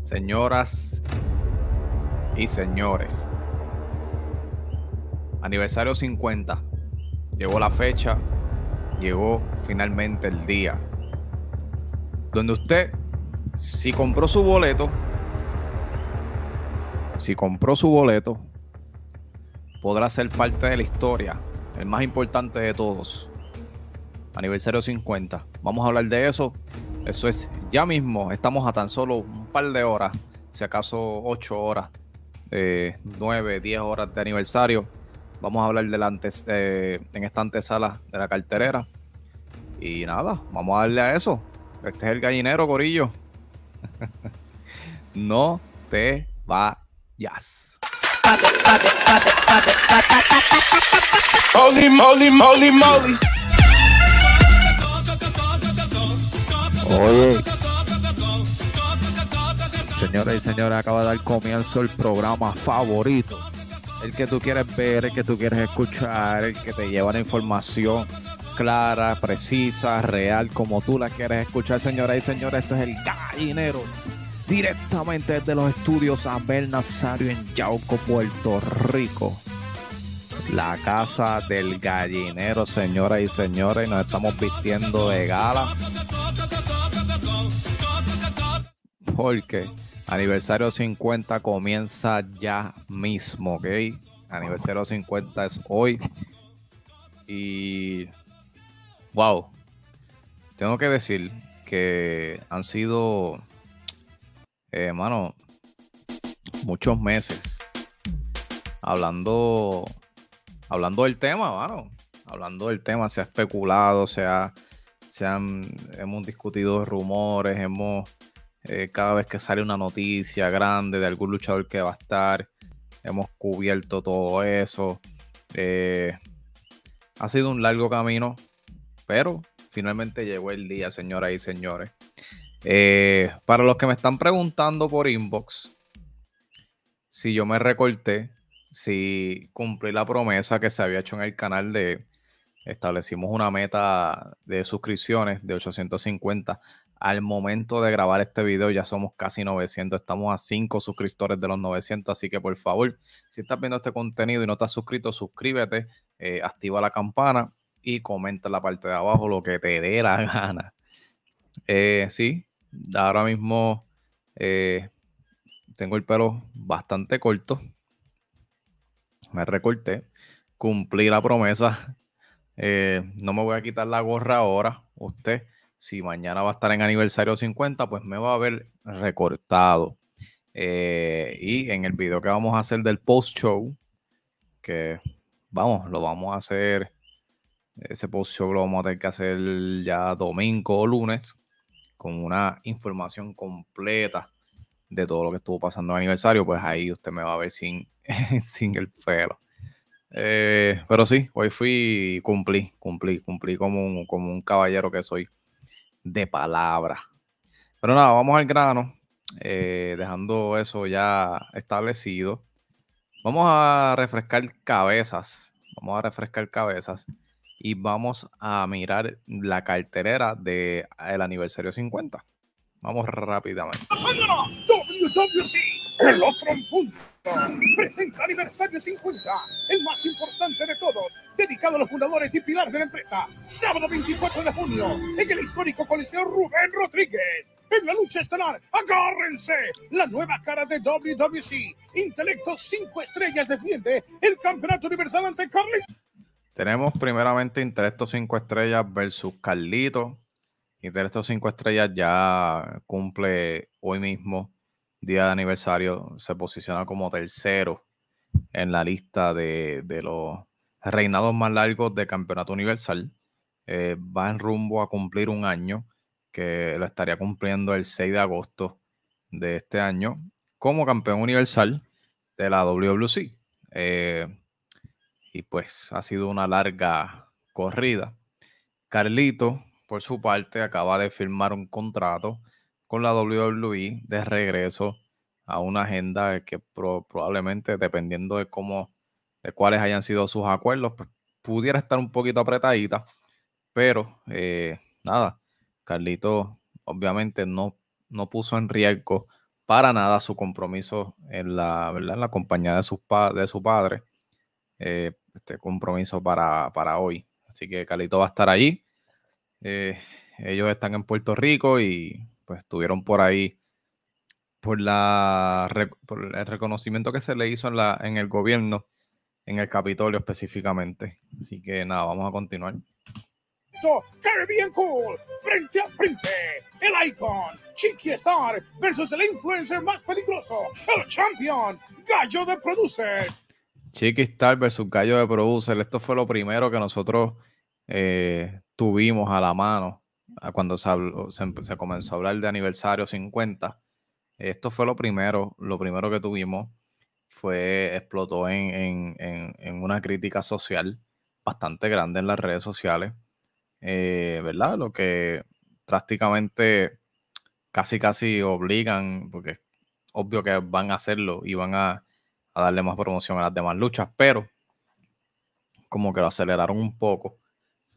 señoras y señores. Aniversario 50. Llegó la fecha, llegó finalmente el día. Donde usted, si compró su boleto, si compró su boleto, podrá ser parte de la historia, el más importante de todos. Aniversario 50. Vamos a hablar de eso. Eso es ya mismo. Estamos a tan solo par de horas, si acaso 8 horas, eh, 9, 10 horas de aniversario. Vamos a hablar de eh, en esta antesala de la carterera. Y nada, vamos a darle a eso. Este es el gallinero, gorillo, no te vayas. Oye. Señoras y señores, acaba de dar comienzo el programa favorito. El que tú quieres ver, el que tú quieres escuchar, el que te lleva la información clara, precisa, real, como tú la quieres escuchar, señoras y señores. Este es el gallinero directamente desde los estudios Abel Nazario en Yauco, Puerto Rico. La casa del gallinero, señoras y señores, nos estamos vistiendo de gala. Porque Aniversario 50 comienza ya mismo, ¿ok? Aniversario 50 es hoy. Y. ¡Wow! Tengo que decir que han sido. Hermano, eh, muchos meses hablando. Hablando del tema, mano. Hablando del tema, se ha especulado, se ha. Se han, hemos discutido rumores, hemos eh, cada vez que sale una noticia grande de algún luchador que va a estar, hemos cubierto todo eso. Eh, ha sido un largo camino, pero finalmente llegó el día, señoras y señores. Eh, para los que me están preguntando por inbox, si yo me recorté, si cumplí la promesa que se había hecho en el canal de establecimos una meta de suscripciones de 850 al momento de grabar este video ya somos casi 900, estamos a 5 suscriptores de los 900, así que por favor, si estás viendo este contenido y no estás suscrito, suscríbete, eh, activa la campana y comenta en la parte de abajo lo que te dé la gana. Eh, sí, ahora mismo eh, tengo el pelo bastante corto, me recorté, cumplí la promesa, no me voy a quitar la gorra ahora, usted si mañana va a estar en aniversario 50, pues me va a haber recortado. Eh, y en el video que vamos a hacer del post-show, que vamos, lo vamos a hacer, ese post-show lo vamos a tener que hacer ya domingo o lunes, con una información completa de todo lo que estuvo pasando en aniversario, pues ahí usted me va a ver sin, sin el pelo. Eh, pero sí, hoy fui, cumplí, cumplí, cumplí como como un caballero que soy de palabra. Pero nada, vamos al grano, eh, dejando eso ya establecido. Vamos a refrescar cabezas, vamos a refrescar cabezas y vamos a mirar la carterera del aniversario 50. Vamos rápidamente el otro Punto presenta aniversario 50, el más importante de todos, dedicado a los fundadores y pilares de la empresa. Sábado 24 de junio, en el histórico Coliseo Rubén Rodríguez. En la lucha estelar, agárrense la nueva cara de WWC. Intelecto 5 estrellas defiende el campeonato universal ante Carly. Tenemos primeramente Intelecto 5 estrellas versus Carlito. Intelecto 5 estrellas ya cumple hoy mismo día de aniversario, se posiciona como tercero en la lista de, los reinados más largos de Campeonato Universal. Eh, va en rumbo a cumplir un año, que lo estaría cumpliendo el 6 de agosto de este año, como campeón universal de la WWC. Eh, y pues ha sido una larga corrida. Carlito, por su parte, acaba de firmar un contrato con la WWE de regreso a una agenda que probablemente, dependiendo de cómo, de cuáles hayan sido sus acuerdos, pues, pudiera estar un poquito apretadita, pero eh, nada, Carlito obviamente no, no puso en riesgo para nada su compromiso en la, ¿verdad? En la compañía de, de su padre, eh, este compromiso para, hoy. Así que Carlito va a estar allí. Eh, ellos están en Puerto Rico y pues estuvieron por ahí por, la, el reconocimiento que se le hizo en, la, en el gobierno, en el Capitolio específicamente. Así que nada, vamos a continuar. Caribbean Cool, frente a frente, el icon, Chiqui Star versus el influencer más peligroso, el champion, Gallo de Producer. Chiqui Star versus Gallo de Producer, esto fue lo primero que nosotros eh, tuvimos a la mano cuando em, se, comenzó a hablar de aniversario 50, esto fue lo primero, lo primero que tuvimos fue, explotó en, una crítica social bastante grande en las redes sociales, eh, ¿verdad? Lo que prácticamente casi casi obligan, porque es obvio que van a hacerlo y van a, a darle más promoción a las demás luchas, pero como que lo aceleraron un poco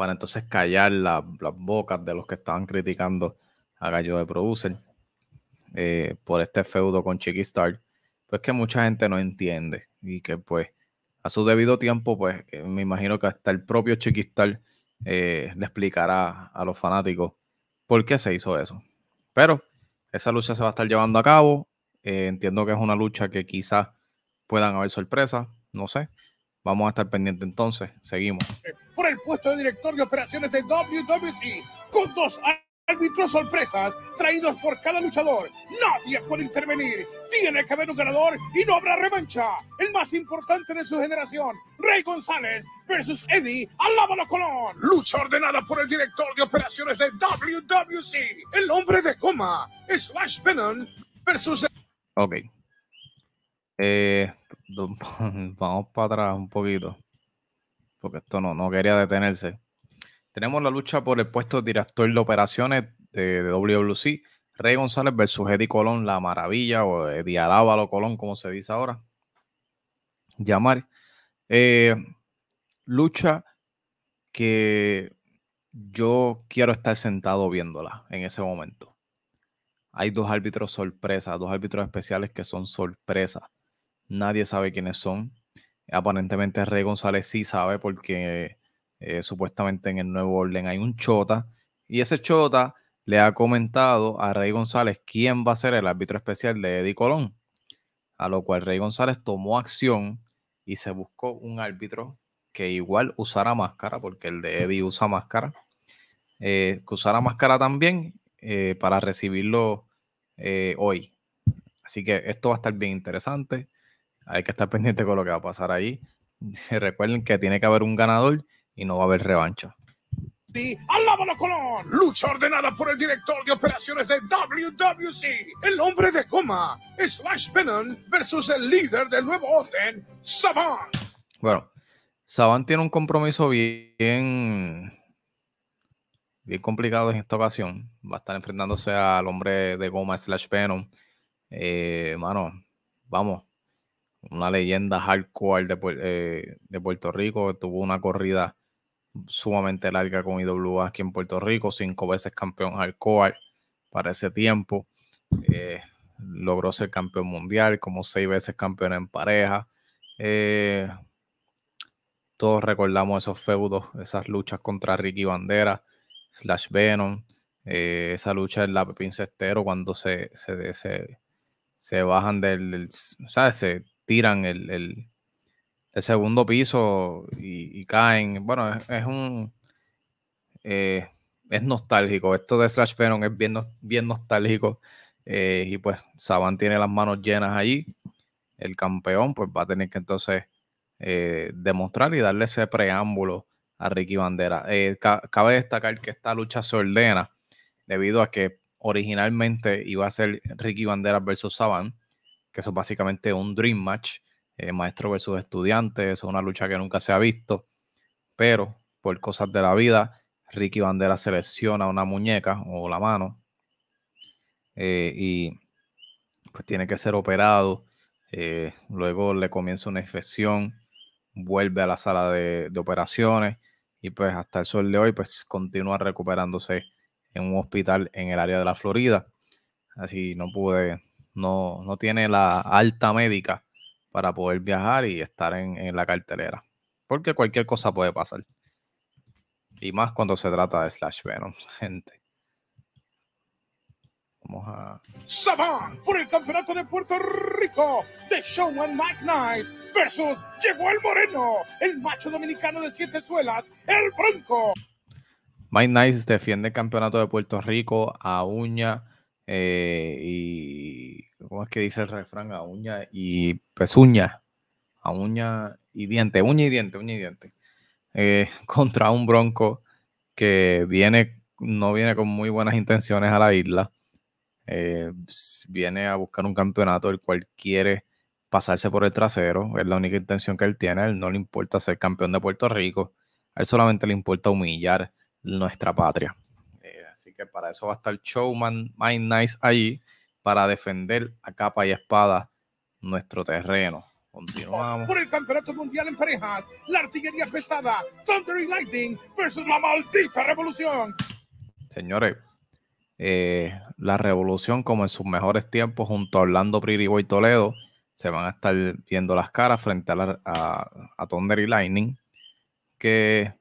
para entonces callar las bocas de los que estaban criticando a Gallo de Producer eh, por este feudo con Chiquistar, pues que mucha gente no entiende y que pues a su debido tiempo, pues eh, me imagino que hasta el propio Chiquistar eh, le explicará a los fanáticos por qué se hizo eso. Pero esa lucha se va a estar llevando a cabo. entiendo que es una lucha que quizás puedan haber sorpresas, no sé. Vamos a estar pendientes entonces. Seguimos. Por el puesto de director de operaciones de WWC, con dos árbitros sorpresas traídos por cada luchador. Nadie puede intervenir. Tiene que haber un ganador y no habrá revancha. El más importante de su generación, Rey González versus Eddie Alábalo Colón. Lucha ordenada por el director de operaciones de WWC, el hombre de coma, Slash Venom versus. Ok. Eh, vamos para atrás un poquito, porque esto no, no quería detenerse. Tenemos la lucha por el puesto de director de operaciones de, WC, Rey González versus Eddie Colón, la maravilla, o Eddie Arábalo Colón, como se dice ahora. Llamar. Eh, lucha que yo quiero estar sentado viéndola en ese momento. Hay dos árbitros sorpresas, dos árbitros especiales que son sorpresas Nadie sabe quiénes son. Aparentemente Rey González sí sabe porque eh, supuestamente en el nuevo orden hay un chota. Y ese chota le ha comentado a Rey González quién va a ser el árbitro especial de Eddie Colón. A lo cual Rey González tomó acción y se buscó un árbitro que igual usara máscara, porque el de Eddie usa máscara, eh, que usara máscara también eh, para recibirlo hoy. Así que esto va a estar bien interesante. Hay que estar pendiente con lo que va a pasar ahí. Recuerden que tiene que haber un ganador y no va a haber revancha. Alábalo Colón, lucha ordenada por el director de operaciones de WWC, el hombre de goma, Slash Pennon, versus el líder del nuevo orden, Saban. Bueno, Saban tiene un compromiso bien, bien complicado en esta ocasión. Va a estar enfrentándose al hombre de goma, Slash Venom. Eh, mano, vamos, una leyenda hardcore eh, de, Puerto Rico, tuvo una corrida sumamente larga con IWA aquí en Puerto Rico, cinco veces campeón hardcore para ese tiempo, eh, logró ser campeón mundial, como seis veces campeón en pareja. Eh, todos recordamos esos feudos, esas luchas contra Ricky Bandera, Slash Venom, esa lucha en la Pepín Cestero cuando se, se, se, bajan del, ¿sabes? tiran el, segundo piso y, caen. Bueno, es, un. Eh, es nostálgico. Esto de Slash Venom es bien, bien nostálgico. Eh, y pues Saban tiene las manos llenas ahí. El campeón, pues va a tener que entonces eh, demostrar y darle ese preámbulo a Ricky Bandera. cabe destacar que esta lucha se ordena debido a que originalmente iba a ser Ricky Bandera versus Saban que eso es básicamente un Dream Match, eh, maestro versus estudiante, es una lucha que nunca se ha visto, pero por cosas de la vida, Ricky Bandera selecciona una muñeca o la mano eh, y pues tiene que ser operado, eh, luego le comienza una infección, vuelve a la sala de, de operaciones y pues hasta el sol de hoy pues continúa recuperándose en un hospital en el área de la Florida. Así no pude no, no tiene la alta médica para poder viajar y estar en, en la cartelera. Porque cualquier cosa puede pasar. Y más cuando se trata de Slash Venom, gente. Vamos a. Saban por el campeonato de Puerto Rico de Showman Mike Nice versus Llegó el Moreno, el macho dominicano de siete suelas, el Bronco. Mike Nice defiende el campeonato de Puerto Rico a uña eh, y ¿cómo es que dice el refrán? A uña y pezuña, pues, a uña y diente, uña y diente, uña y diente, eh, contra un bronco que viene, no viene con muy buenas intenciones a la isla, eh, viene a buscar un campeonato, el cual quiere pasarse por el trasero, es la única intención que él tiene, él no le importa ser campeón de Puerto Rico, a él solamente le importa humillar nuestra patria. Eh, así que para eso va a estar Showman Mind Nice allí para defender a capa y espada nuestro terreno. Continuamos. Por el campeonato mundial en parejas, la artillería pesada, Thunder y Lightning versus la maldita revolución. Señores, eh, la revolución, como en sus mejores tiempos, junto a Orlando Pririgo y Toledo, se van a estar viendo las caras frente a, Thunder y Lightning. Que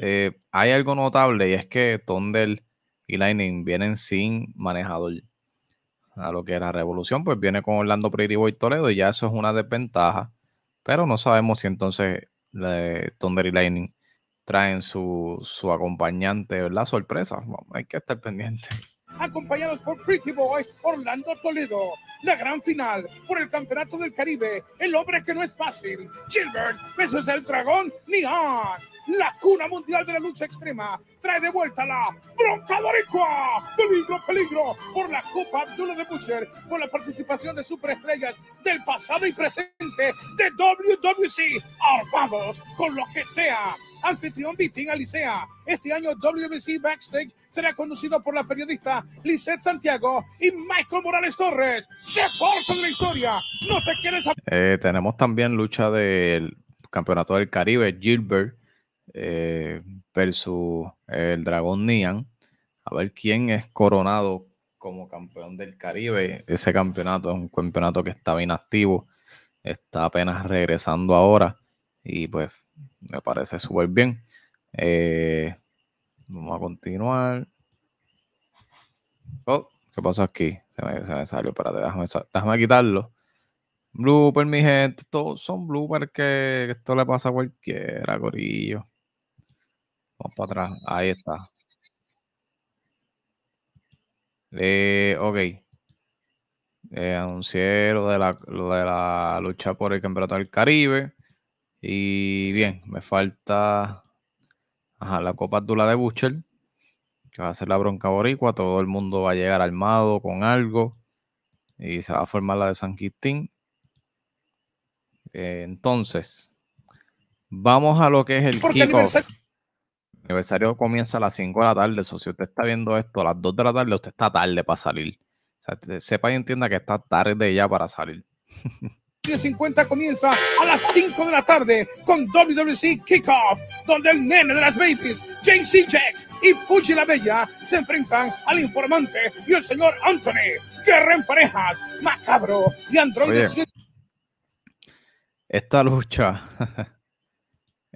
eh, hay algo notable y es que Thunder y Lightning vienen sin manejador a lo que era revolución, pues viene con Orlando Pretty Boy Toledo y ya eso es una desventaja. Pero no sabemos si entonces Thunder y Lightning traen su, su acompañante, la Sorpresa. hay que estar pendiente. Acompañados por Pretty Boy, Orlando Toledo, la gran final por el Campeonato del Caribe, el hombre que no es fácil, Gilbert, Besos el Dragón, Neon la cuna mundial de la lucha extrema, trae de vuelta la bronca boricua, peligro, peligro, por la Copa Abdullah de Butcher, por la participación de superestrellas del pasado y presente de WWC, armados con lo que sea. Anfitrión Vitín Alicea. Este año WBC Backstage será conducido por la periodista Lisette Santiago y Michael Morales Torres. Se porta de la historia. No te quieres. Eh, tenemos también lucha del Campeonato del Caribe, Gilbert eh, versus el dragón Nian. A ver quién es coronado como campeón del Caribe. Ese campeonato es un campeonato que estaba inactivo. Está apenas regresando ahora. Y pues me parece súper bien. Eh, vamos a continuar. Oh, ¿qué pasó aquí? Se me, salió. Espérate, déjame, quitarlo. Blooper, mi gente. Todos son bloopers que, que esto le pasa a cualquiera, Corillo. Vamos para atrás. Ahí está. Eh, ok. Eh, anuncié lo de, la, de la lucha por el campeonato del Caribe. Y bien, me falta la Copa Dula de Butcher, que va a ser la bronca boricua. Todo el mundo va a llegar armado con algo. Y se va a formar la de San Quintín. Eh, entonces, vamos a lo que es el kickoff aniversario comienza a las 5 de la tarde. So, si usted está viendo esto a las 2 de la tarde, usted está tarde para salir. O sea, sepa y entienda que está tarde ya para salir. 50 comienza a las 5 de la tarde con WWC Kickoff, donde el nene de las babies, JC Jax y Pucci la Bella se enfrentan al informante y el señor Anthony. Guerra en parejas, macabro y androide. Esta lucha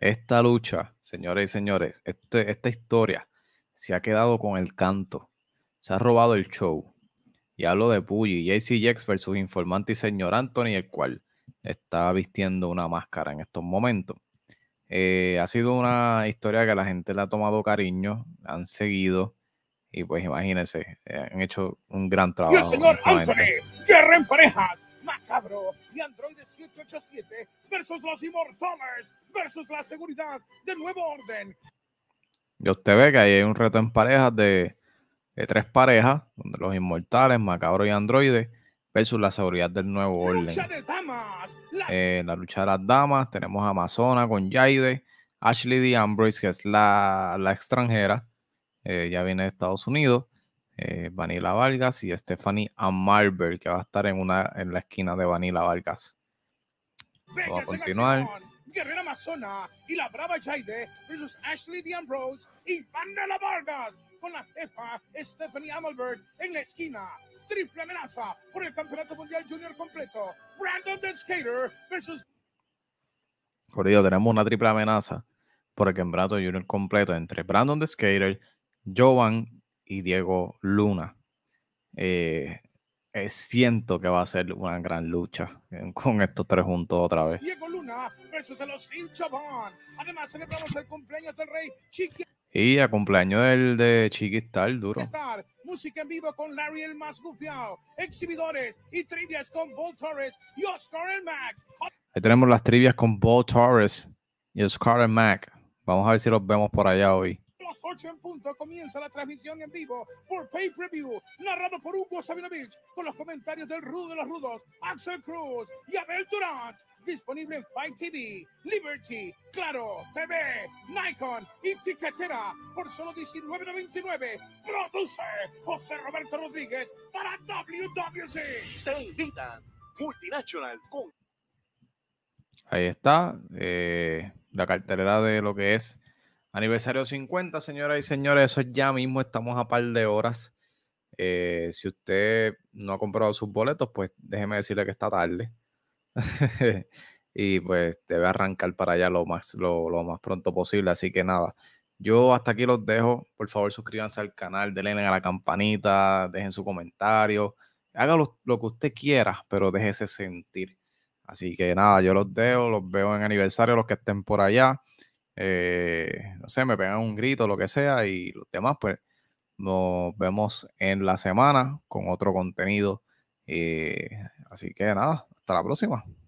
Esta lucha, señores y señores, este, esta historia se ha quedado con el canto. Se ha robado el show. Y hablo de Puyi, JC Jex versus informante y señor Anthony, el cual está vistiendo una máscara en estos momentos. Eh, ha sido una historia que la gente le ha tomado cariño, han seguido. Y pues imagínense, eh, han hecho un gran trabajo. el señor Anthony, guerra en parejas, macabro y Android 787 versus los inmortales versus la seguridad del nuevo orden. Y usted ve que ahí hay un reto en parejas de, tres parejas, donde los inmortales, macabro y androides, versus la seguridad del nuevo orden. Eh, la... lucha de las damas, tenemos a Amazona con Jaide, Ashley D. Ambrose, que es la, extranjera, eh, ya viene de Estados Unidos, eh, Vanilla Vargas y Stephanie Amarberg, que va a estar en, una, en la esquina de Vanilla Vargas. Vamos a continuar. Guerrera Amazona y la Brava Jaide versus Ashley D'Ambrose y Vanela Vargas con la jefa Stephanie Amelberg en la esquina. Triple amenaza por el Campeonato Mundial Junior completo. Brandon the Skater versus... Corrido, tenemos una triple amenaza por el Campeonato Junior completo entre Brandon the Skater, Jovan y Diego Luna. Eh, eh, siento que va a ser una gran lucha eh, con estos tres juntos otra vez. Diego Luna versus los Chabón. Además, celebramos el cumpleaños del rey Chiqui. Y a cumpleaños del de Chiqui Star, duro. Star, música en vivo con Larry el más gufiao. Exhibidores y trivias con Paul Torres y Oscar el Mac. Ahí tenemos las trivias con Paul Torres y Oscar el Mac. Vamos a ver si los vemos por allá hoy. 8 en punto comienza la transmisión en vivo por Pay Preview, narrado por Hugo Sabinovich, con los comentarios del Rudo de los Rudos, Axel Cruz y Abel Durant. Disponible en Fight TV, Liberty, Claro, TV, Nikon y Tiquetera por solo $19.99. Produce José Roberto Rodríguez para WWC. invitan Ahí está eh, la cartelera de lo que es Aniversario 50, señoras y señores, eso es ya mismo, estamos a par de horas. Eh, si usted no ha comprado sus boletos, pues déjeme decirle que está tarde. y pues debe arrancar para allá lo más, lo, más pronto posible. Así que nada, yo hasta aquí los dejo. Por favor, suscríbanse al canal, denle a la campanita, dejen su comentario. Haga lo, lo que usted quiera, pero déjese sentir. Así que nada, yo los dejo, los veo en aniversario, los que estén por allá eh, no sé, me pegan un grito, lo que sea, y los demás, pues nos vemos en la semana con otro contenido. Eh, así que nada, hasta la próxima.